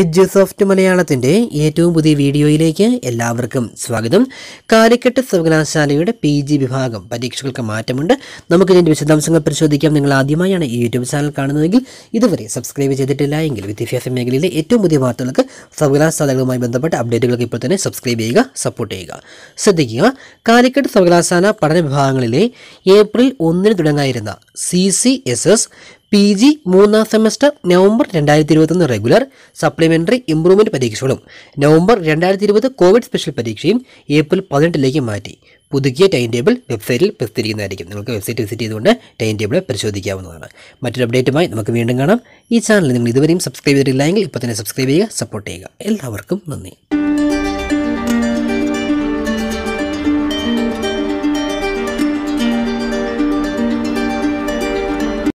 edge soft മലയാളത്തിൻ്റെ ഏറ്റവും പുതിയ വീഡിയോയിലേക്ക് എല്ലാവർക്കും സ്വാഗതം കാലിക്കട്ട് സർവകലാശാലയുടെ പി ജി വിഭാഗം പരീക്ഷകൾക്ക് മാറ്റമുണ്ട് നമുക്ക് ഇതിൻ്റെ വിശദാംശങ്ങൾ പരിശോധിക്കാം നിങ്ങൾ ആദ്യമായാണ് ഈ യൂട്യൂബ് ചാനൽ കാണുന്നതെങ്കിൽ ഇതുവരെ സബ്സ്ക്രൈബ് ചെയ്തിട്ടില്ല എങ്കിൽ വിദ്യാഭ്യാസ മേഖലയിലെ ഏറ്റവും പുതിയ വാർത്തകൾക്ക് സർവകലാശാലകളുമായി ബന്ധപ്പെട്ട അപ്ഡേറ്റുകൾക്ക് ഇപ്പോൾ തന്നെ സബ്സ്ക്രൈബ് ചെയ്യുക സപ്പോർട്ട് ചെയ്യുക ശ്രദ്ധിക്കുക കാലിക്കട്ട് സർവകലാശാല പഠന വിഭാഗങ്ങളിലെ ഏപ്രിൽ ഒന്നിന് തുടങ്ങായിരുന്ന സി പി ജി മൂന്നാം സെമസ്റ്റർ നവംബർ രണ്ടായിരത്തി ഇരുപത്തൊന്ന് റെഗുലർ സപ്ലിമെന്ററി ഇംപ്രൂവ്മെൻറ്റ് പരീക്ഷകളും നവംബർ രണ്ടായിരത്തി ഇരുപത് കോവിഡ് സ്പെഷ്യൽ പരീക്ഷയും ഏപ്രിൽ പതിനെട്ടിലേക്ക് മാറ്റി പുതുക്കിയ ടൈം ടേബിൾ വെബ്സൈറ്റിൽ പ്രസിദ്ധീകരിക്കുന്നതായിരിക്കും നിങ്ങൾക്ക് വെബ്സൈറ്റ് വിസിറ്റ് ചെയ്തുകൊണ്ട് ടൈം ടേബിൾ പരിശോധിക്കാവുന്നതാണ് മറ്റൊരു അപ്ഡേറ്റുമായി നമുക്ക് വീണ്ടും കാണാം ഈ ചാനൽ നിങ്ങൾ ഇതുവരെയും സബ്സ്ക്രൈബ് എങ്കിൽ ഇപ്പോൾ തന്നെ സബ്സ്ക്രൈബ് ചെയ്യുക സപ്പോർട്ട് ചെയ്യുക എല്ലാവർക്കും നന്ദി